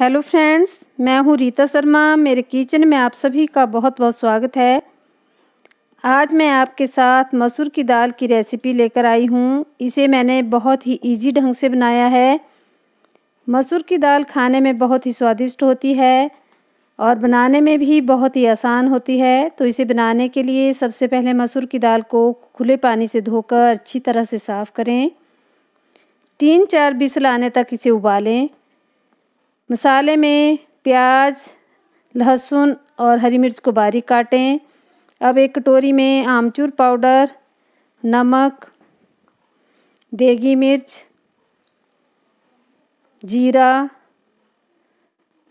hello friends मैं हूं रीता शर्मा मेरे किचन में आप सभी का बहुत बहुत स्वागत है आज मैं आपके साथ मसूर की दाल की रेसिपी लेकर आई हूं इसे मैंने बहुत ही इजी ढंग से बनाया है मसूर की दाल खाने में बहुत ही स्वादिष्ट होती है और बनाने में भी बहुत ही आसान होती है तो इसे बनाने के लिए सबसे पहले मसूर की दाल को खुले पानी से धोकर अच्छी तरह से साफ़ करें तीन चार बिसल आने तक इसे उबालें मसाले में प्याज लहसुन और हरी मिर्च को बारीक काटें अब एक कटोरी में आमचूर पाउडर नमक देगी मिर्च जीरा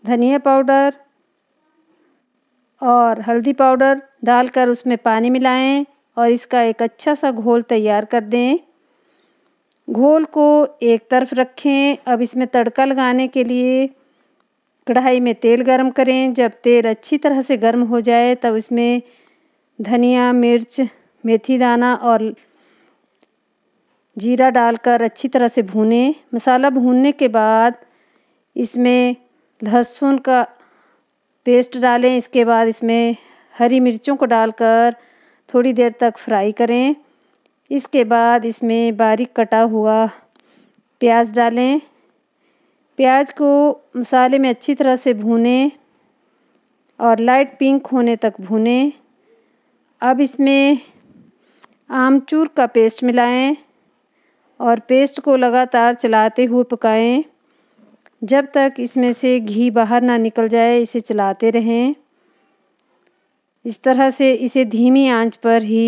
धनिया पाउडर और हल्दी पाउडर डालकर उसमें पानी मिलाएं और इसका एक अच्छा सा घोल तैयार कर दें घोल को एक तरफ रखें अब इसमें तड़का लगाने के लिए कढ़ाई में तेल गरम करें जब तेल अच्छी तरह से गर्म हो जाए तब इसमें धनिया मिर्च मेथी दाना और जीरा डालकर अच्छी तरह से भूने मसाला भूनने के बाद इसमें लहसुन का पेस्ट डालें इसके बाद इसमें हरी मिर्चों को डालकर थोड़ी देर तक फ्राई करें इसके बाद इसमें बारीक कटा हुआ प्याज डालें प्याज को मसाले में अच्छी तरह से भूनें और लाइट पिंक होने तक भूनें अब इसमें आमचूर का पेस्ट मिलाएं और पेस्ट को लगातार चलाते हुए पकाएं जब तक इसमें से घी बाहर ना निकल जाए इसे चलाते रहें इस तरह से इसे धीमी आंच पर ही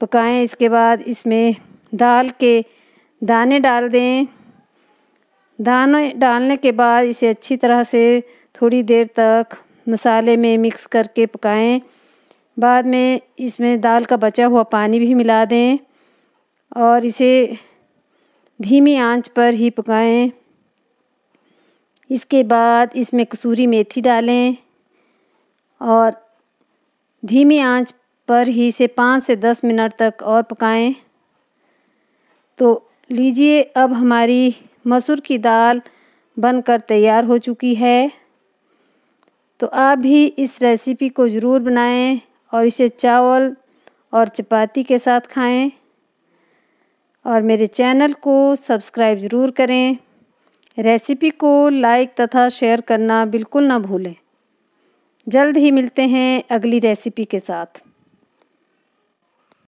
पकाएं इसके बाद इसमें दाल के दाने डाल दें धान डालने के बाद इसे अच्छी तरह से थोड़ी देर तक मसाले में मिक्स करके पकाएं बाद में इसमें दाल का बचा हुआ पानी भी मिला दें और इसे धीमी आंच पर ही पकाएं इसके बाद इसमें कसूरी मेथी डालें और धीमी आंच पर ही इसे पाँच से दस मिनट तक और पकाएं तो लीजिए अब हमारी मसूर की दाल बनकर तैयार हो चुकी है तो आप भी इस रेसिपी को ज़रूर बनाएं और इसे चावल और चपाती के साथ खाएं और मेरे चैनल को सब्सक्राइब ज़रूर करें रेसिपी को लाइक तथा शेयर करना बिल्कुल ना भूलें जल्द ही मिलते हैं अगली रेसिपी के साथ